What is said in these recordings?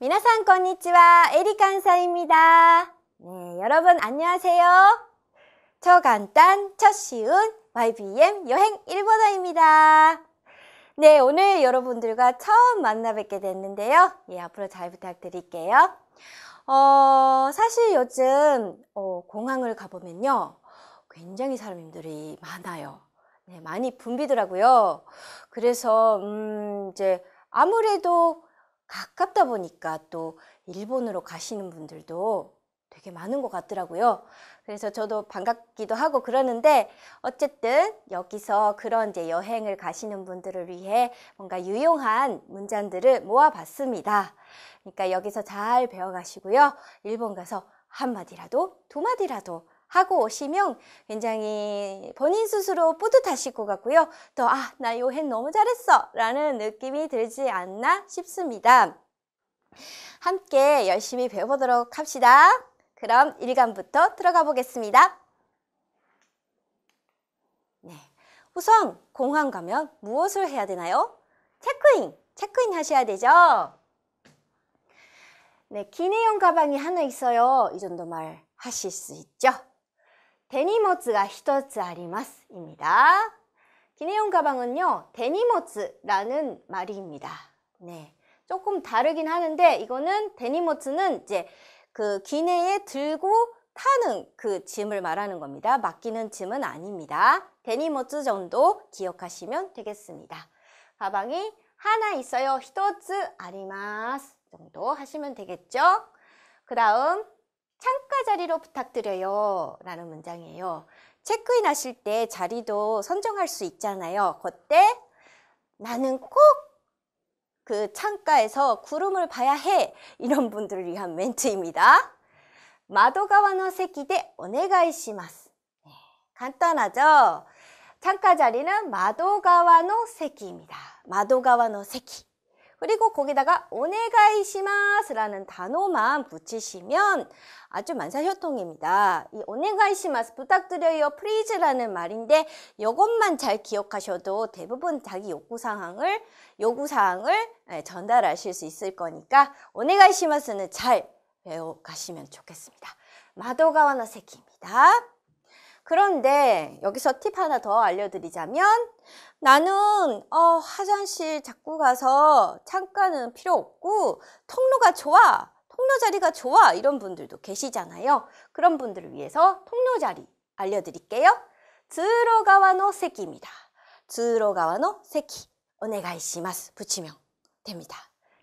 皆さんこんにちは 에리칸사입니다. 네, 여러분 안녕하세요. 저 간단 첫 쉬운 YBM 여행 일본어입니다. 네, 오늘 여러분들과 처음 만나 뵙게 됐는데요. 예, 앞으로 잘 부탁드릴게요. 어, 사실 요즘 어, 공항을 가보면요. 굉장히 사람들이 많아요. 네, 많이 붐비더라고요. 그래서 음, 이제 아무래도 가깝다 보니까 또 일본으로 가시는 분들도 되게 많은 것 같더라고요. 그래서 저도 반갑기도 하고 그러는데 어쨌든 여기서 그런 이제 여행을 가시는 분들을 위해 뭔가 유용한 문장들을 모아봤습니다. 그러니까 여기서 잘 배워가시고요. 일본 가서 한마디라도 두마디라도 하고 오시면 굉장히 본인 스스로 뿌듯하실 것 같고요. 더, 아, 나요행 너무 잘했어! 라는 느낌이 들지 않나 싶습니다. 함께 열심히 배워보도록 합시다. 그럼 일간부터 들어가 보겠습니다. 네. 우선 공항 가면 무엇을 해야 되나요? 체크인! 체크인 하셔야 되죠? 네, 기내용 가방이 하나 있어요. 이 정도 말 하실 수 있죠? 대니모츠가 히토츠 아리마스 입니다. 기내용 가방은요. 대니모츠라는 말입니다. 네. 조금 다르긴 하는데 이거는 대니모츠는 이제 그 기내에 들고 타는 그 짐을 말하는 겁니다. 맡기는 짐은 아닙니다. 데니모츠 정도 기억하시면 되겠습니다. 가방이 하나 있어요. 히토츠 아리마스 정도 하시면 되겠죠? 그 다음 테마 자리로 부탁드려요 라는 문장이에요. 체크인 하실 때 자리도 선정할 수 있잖아요. 그때 나는 꼭 그 창가에서 구름을 봐야 해 이런 분들을 위한 멘트입니다. 마도가와노 세키데 오네가이시마스 네, 간단하죠? 창가 자리는 마도가와노 세키입니다. 마도가와노 세키 그리고 거기다가 오네가이시마스라는 단어만 붙이시면 아주 만사효통입니다. 이 오네가이시마스 부탁드려요 프리즈라는 말인데 이것만 잘 기억하셔도 대부분 자기 요구사항을 요구사항을 예, 전달하실 수 있을 거니까 오네가이시마스는 잘 배워가시면 좋겠습니다. 마도가와나 세키입니다. 그런데 여기서 팁 하나 더 알려드리자면 나는 어, 화장실 자꾸 가서 창가는 필요 없고 통로가 좋아 통로 자리가 좋아 이런 분들도 계시잖아요 그런 분들을 위해서 통로 자리 알려드릴게요 들어가와노 세키입니다 들어가와노 세키 오네가이시마스 붙이면 됩니다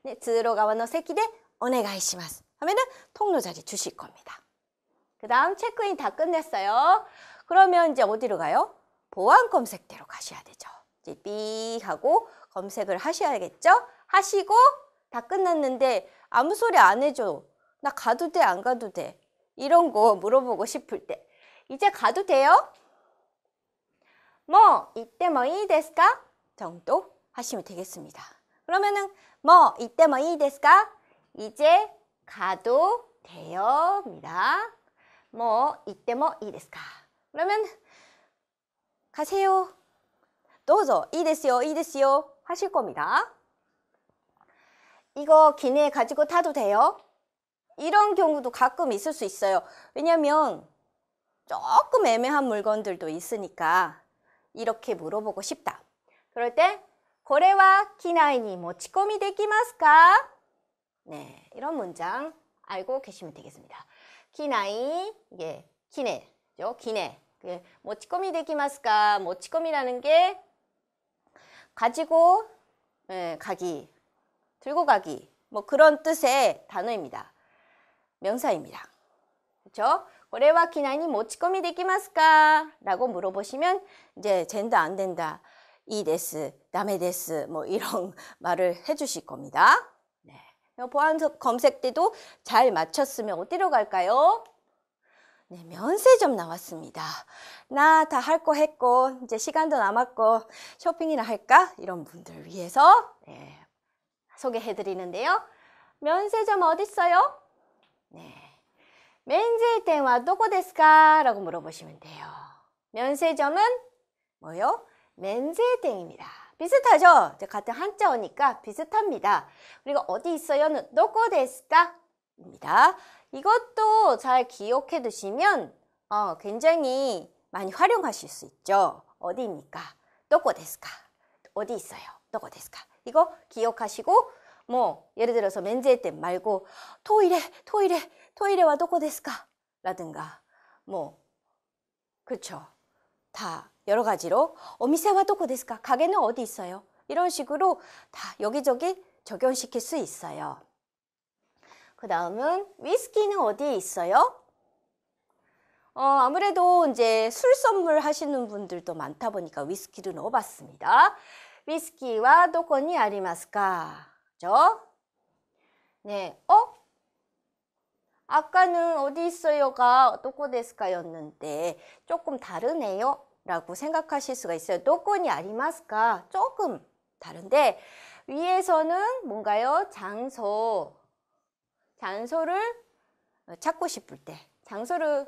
네, 들어가와노 세키데 오네가이시마스 하면은 통로 자리 주실 겁니다 그 다음 체크인 다 끝냈어요 그러면 이제 어디로 가요? 보안 검색대로 가셔야 되죠. 이제 삐 하고 검색을 하셔야겠죠? 하시고 다 끝났는데 아무 소리 안 해줘. 나 가도 돼? 안 가도 돼? 이런 거 물어보고 싶을 때 이제 가도 돼요? 뭐 이때 뭐이です까 정도 하시면 되겠습니다. 그러면은 뭐 이때 뭐이です까 이제 가도 돼요입니다. 뭐 이때 뭐이です까 그러면 가세요. 도저, 이데스요, 이데스요 하실 겁니다. 이거 기내 가지고 타도 돼요? 이런 경우도 가끔 있을 수 있어요. 왜냐면 조금 애매한 물건들도 있으니까 이렇게 물어보고 싶다. 그럴 때 고래와 기나이니 모치꼬미 뭐 되기마스까? 네, 이런 문장 알고 계시면 되겠습니다. 기나이, 예, 기내요 기내. 예, 모치코미 뭐 되기마스까 모치코미라는 뭐 게 가지고 예, 가기, 들고 가기 뭐 그런 뜻의 단어입니다. 명사입니다. 그렇죠? 고래와 기나니 모치코미 뭐 되기마스까? 라고 물어보시면 이제 젠다 안 된다, 이 데스, 남의 데스 뭐 이런 말을 해주실 겁니다. 네. 보안 검색 때도 잘 맞췄으면 어디로 갈까요? 네, 면세 점 나왔습니다. 나 다 할 거 했고 이제 시간도 남았고 쇼핑이나 할까? 이런 분들 위해서 네, 소개해 드리는데요. 면세점 어딨어요? 네. 면세점은 どこですか? 라고 물어보시면 돼요. 면세점은 뭐요? 면세점입니다. 비슷하죠? 같은 한자어니까 비슷합니다. 그리고 어디 있어요는 どこですか? 입니다. 이것도 잘 기억해 두시면 어, 굉장히 많이 활용하실 수 있죠. 어디입니까? 또고 데스카 어디 있어요? 또고 데스카 이거 기억하시고 뭐 예를 들어서 면제에 때 말고 토일에 토일에 토일에와 도코 데스카 라든가 뭐 그렇죠. 다 여러 가지로 어미세와 도코 데스카 가게는 어디 있어요? 이런 식으로 다 여기저기 적용시킬 수 있어요. 그 다음은 위스키는 어디에 있어요? 어, 아무래도 이제 술 선물 하시는 분들도 많다 보니까 위스키를 넣어봤습니다. 위스키와 도코니 아리마스까? 죠 네, 어? 아까는 어디 있어요가 도코데스카였는데 조금 다르네요 라고 생각하실 수가 있어요. 도코니 아리마스카 조금 다른데 위에서는 뭔가요? 장소, 단서를 찾고 싶을 때 장소를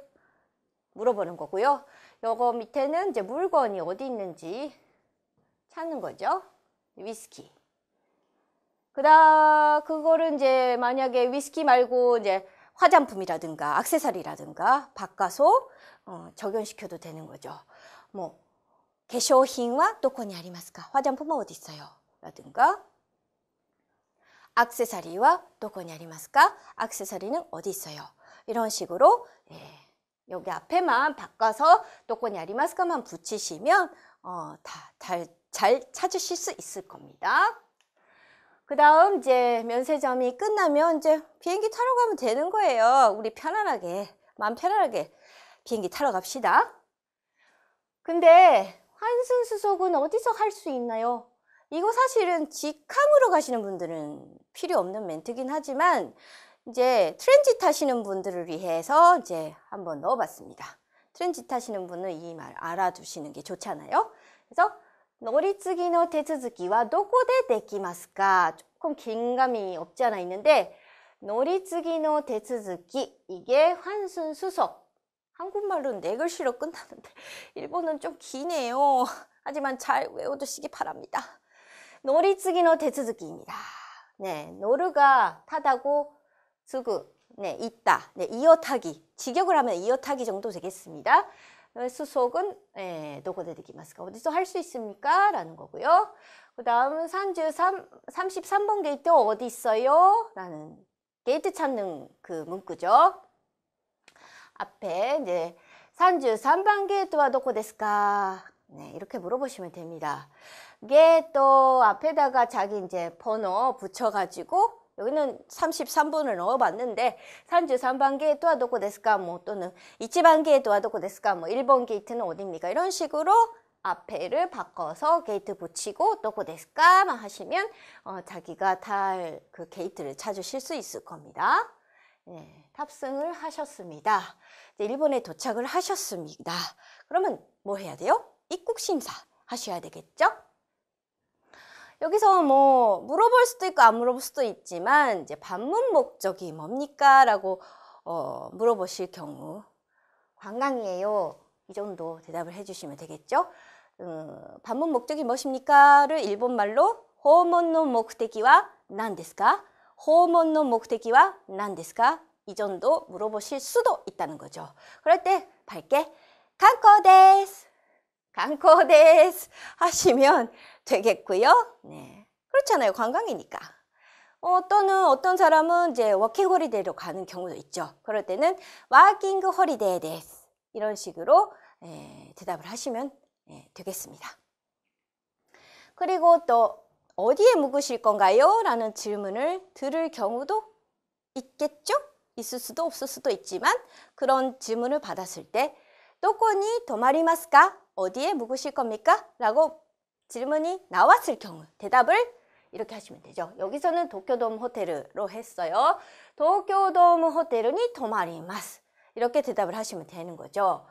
물어보는 거고요. 요거 밑에는 이제 물건이 어디 있는지 찾는 거죠. 위스키. 그다 그거를 이제 만약에 위스키 말고 이제 화장품이라든가 악세사리라든가 바꿔서 어, 적용시켜도 되는 거죠. 뭐 개쇼 힝와 도코니 아리마스카 화장품은 어디 있어요? 라든가 악세사리와 도건이 아리마스까? 악세사리는 어디 있어요? 이런 식으로 예, 여기 앞에만 바꿔서 도건이 아리마스까만 붙이시면 어, 다잘 잘 찾으실 수 있을 겁니다. 그 다음 이제 면세점이 끝나면 이제 비행기 타러 가면 되는 거예요. 우리 편안하게 마음 편안하게 비행기 타러 갑시다. 근데 환승 수속은 어디서 할 수 있나요? 이거 사실은 직항으로 가시는 분들은 필요 없는 멘트긴 하지만 이제 트렌짓 하시는 분들을 위해서 이제 한번 넣어봤습니다. 트렌짓 하시는 분은 이 말 알아두시는 게 좋잖아요. 그래서 노리쓰기노 테스즈기와 도코데 데키마스까 조금 긴감이 없지 않아 있는데 노리쓰기노 테스즈기 이게 환순 수석 한국말로는 네 글씨로 끝나는데 일본은 좀 기네요. 하지만 잘 외워두시기 바랍니다. 놀이継기の 手続き입니다. 네, 노르가 타다고 쓰구 네, 있다. 네, 이어타기. 직역을 하면 이어타기 정도 되겠습니다. 어, 수속은 네, 예, 노고데드기마스가 어디서 할 수 있습니까? 라는 거고요. 그 다음 33, 33번 게이트 어디 있어요? 라는 게이트 찾는 그 문구죠. 앞에 이제 33번 게이트와 도코 데스까? 네, 이렇게 물어보시면 됩니다. 이게 또 앞에다가 자기 이제 번호 붙여가지고 여기는 33번을 넣어봤는데 33번기에 또 와도 데스까 뭐 또는 1번기에 또 와도 데스까 뭐 1번 게이트는 어디입니까 이런 식으로 앞에를 바꿔서 게이트 붙이고 또 고데스까만 하시면 어, 자기가 탈 그 게이트를 찾으실 수 있을 겁니다. 네, 탑승을 하셨습니다. 이제 일본에 도착을 하셨습니다. 그러면 뭐 해야 돼요? 입국 심사 하셔야 되겠죠? 여기서 뭐 물어볼 수도 있고 안 물어볼 수도 있지만 이제 방문 목적이 뭡니까? 라고 어, 물어보실 경우 관광이에요. 이 정도 대답을 해주시면 되겠죠. 음, 방문 목적이 무엇입니까?를 일본말로 호몬노 목적이와 난데스까? 호몬노 목적이와 난데스까? 이 정도 물어보실 수도 있다는 거죠. 그럴 때 밝게 간코데스 강코데스 하시면 되겠고요. 네. 그렇잖아요. 관광이니까. 어, 또는 어떤 사람은 이제 워킹 홀리데이로 가는 경우도 있죠. 그럴 때는 워킹 허리데이 데스 이런 식으로 예, 대답을 하시면 예, 되겠습니다. 그리고 또 어디에 묵으실 건가요? 라는 질문을 들을 경우도 있겠죠? 있을 수도 없을 수도 있지만 그런 질문을 받았을 때 도코니 도마리마스까? 어디에 묵으실 겁니까? 라고 질문이 나왔을 경우 대답을 이렇게 하시면 되죠. 여기서는 도쿄돔 호텔로 했어요. 도쿄돔 호텔이 도마리마스. 이렇게 대답을 하시면 되는 거죠.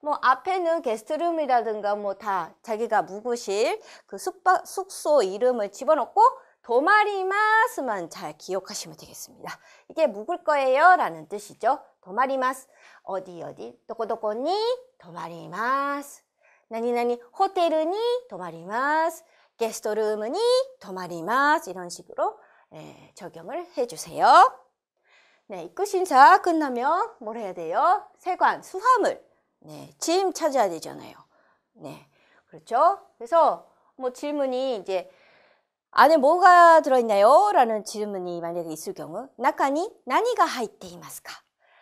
뭐 앞에는 게스트룸이라든가 뭐 다 자기가 묵으실 그 숙박 숙소 이름을 집어넣고 도마리마스만 잘 기억하시면 되겠습니다. 이게 묵을 거예요 라는 뜻이죠. 도마리마스 어디 어디 도코도코니 도마리마스 何々ホテルに泊まります。ゲストルームに泊まります。이런 식으로 예, 적용을 해주세요. 네, 입구 심사 끝나면 뭘 해야 돼요? 세관, 수화물, 네, 짐 찾아야 되잖아요. 네, 그렇죠? 그래서 뭐 질문이 이제 안에 뭐가 들어있나요? 라는 질문이 만약에 있을 경우, 나카니 나니가 入っていますか?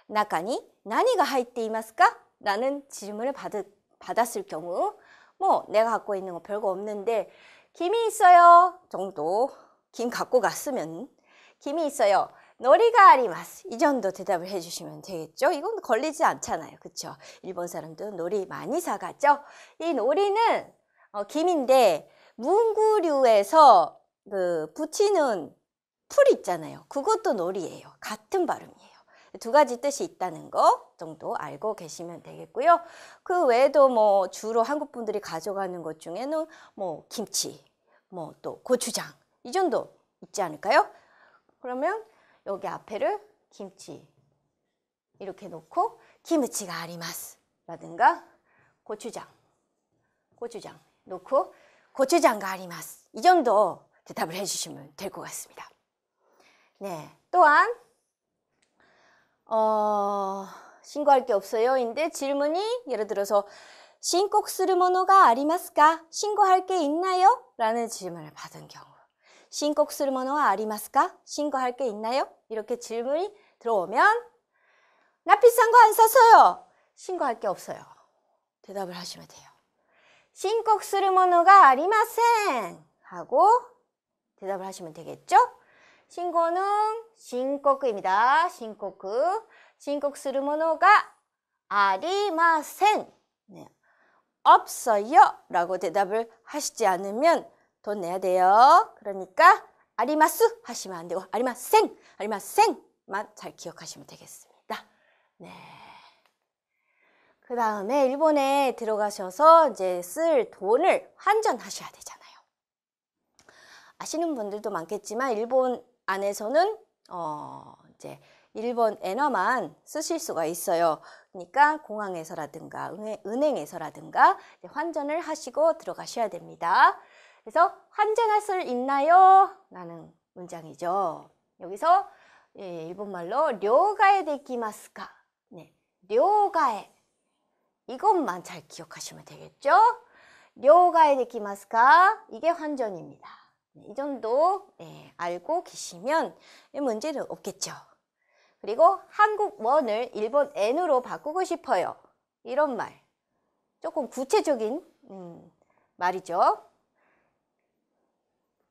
나카니 나니가 入っていますか? 라는 질문을 받을 받았을 경우 뭐 내가 갖고 있는 거 별거 없는데 김이 있어요 정도 김 갖고 갔으면 김이 있어요 놀이가 아리마스 이 정도 대답을 해주시면 되겠죠 이건 걸리지 않잖아요 그쵸 일본 사람들은 놀이 많이 사가죠 이 놀이는 어, 김인데 문구류에서 그 붙이는 풀 있잖아요 그것도 놀이예요 같은 발음이 두 가지 뜻이 있다는 거 정도 알고 계시면 되겠고요. 그 외에도 뭐 주로 한국 분들이 가져가는 것 중에는 뭐 김치, 뭐 또 고추장 이 정도 있지 않을까요? 그러면 여기 앞에를 김치 이렇게 놓고 김치가 아리마스 라든가 고추장 고추장 놓고 고추장가 아리마스 이 정도 대답을 해주시면 될 것 같습니다. 네, 또한 어, 신고할 게 없어요. 인데 질문이 예를 들어서 신곡 쓰르모노가 아리마스까? 신고할 게 있나요? 라는 질문을 받은 경우 신곡 쓰르모노가 아리마스까? 신고할 게 있나요? 이렇게 질문이 들어오면 나 비싼 거 안 샀어요. 신고할 게 없어요. 대답을 하시면 돼요. 신곡 쓰르모노가 아리마센 하고 대답을 하시면 되겠죠? 신고는 신곡입니다. 신곡. 신고 するもの가 아리마센. 네. 없어요. 라고 대답을 하시지 않으면 돈 내야 돼요. 그러니까 아리마스 하시면 안 되고 아리마생, 아리마생만 잘 기억하시면 되겠습니다. 네. 그 다음에 일본에 들어가셔서 이제 쓸 돈을 환전하셔야 되잖아요. 아시는 분들도 많겠지만 일본 안에서는 어 이제 1번 엔어만 쓰실 수가 있어요. 그러니까 공항에서라든가 은행에서라든가 환전을 하시고 들어가셔야 됩니다. 그래서 환전할 수 있나요? 라는 문장이죠. 여기서 예, 일본말로 료가에 데기마스카 네, 료가에 이것만 잘 기억하시면 되겠죠? 료가에 데기마스카 이게 환전입니다. 이 정도 네, 알고 계시면 문제는 없겠죠. 그리고 한국 원을 일본 엔으로 바꾸고 싶어요. 이런 말. 조금 구체적인 음, 말이죠.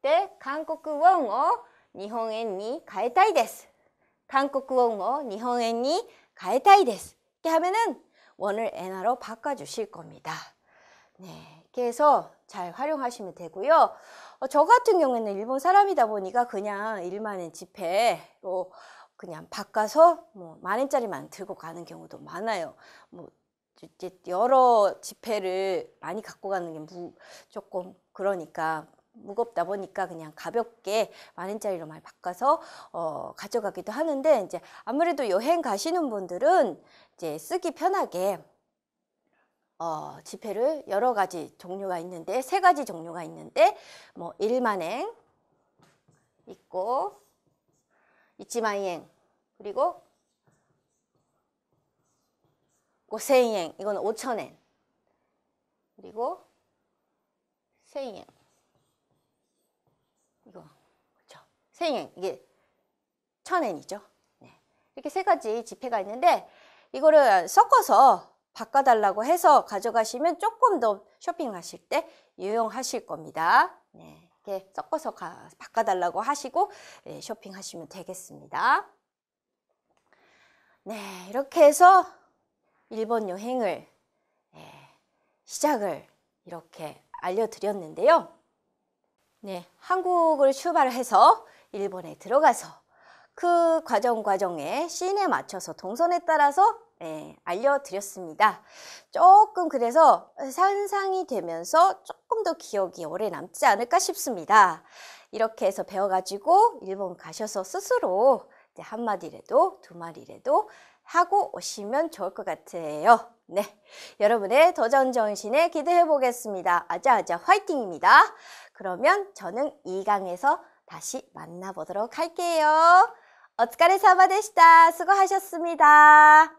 때 네, 한국 원어 일본엔이 가에타이 데스. 한국 원어 일본엔이 가에타이 데스. 이렇게 하면은 원을 엔화로 바꿔 주실 겁니다. 네. 이렇게 해서 잘 활용하시면 되고요. 어, 저 같은 경우에는 일본 사람이다 보니까 그냥 1만엔 지폐로 뭐 그냥 바꿔서 뭐 만엔짜리만 들고 가는 경우도 많아요. 뭐 이제 여러 지폐를 많이 갖고 가는 게 무, 조금 그러니까 무겁다 보니까 그냥 가볍게 만 원짜리로 많이 바꿔서 어, 가져가기도 하는데 이제 아무래도 여행 가시는 분들은 이제 쓰기 편하게 어, 지폐를 여러 가지 종류가 있는데 세 가지 종류가 있는데 뭐 일만행 있고 이치마이행 그리고 고세이행 뭐 이건 오천엔 그리고 세이행 이거 그렇죠 세이행 이게 천엔이죠 네. 이렇게 세 가지 지폐가 있는데 이거를 섞어서 바꿔달라고 해서 가져가시면 조금 더 쇼핑 하실 때 유용하실 겁니다. 네, 이렇게 섞어서 가, 바꿔달라고 하시고 네, 쇼핑하시면 되겠습니다. 네, 이렇게 해서 일본 여행을 네, 시작을 이렇게 알려드렸는데요. 네, 한국을 출발해서 일본에 들어가서 그 과정 과정에 씬에 맞춰서 동선에 따라서 예, 알려드렸습니다. 조금 그래서 상상이 되면서 조금 더 기억이 오래 남지 않을까 싶습니다. 이렇게 해서 배워가지고 일본 가셔서 스스로 한마디라도 두 마디라도 하고 오시면 좋을 것 같아요. 네, 여러분의 도전정신에 기대해 보겠습니다. 아자아자 화이팅입니다. 그러면 저는 이강에서 다시 만나보도록 할게요. 어츠카레 사마 데시다. 수고하셨습니다.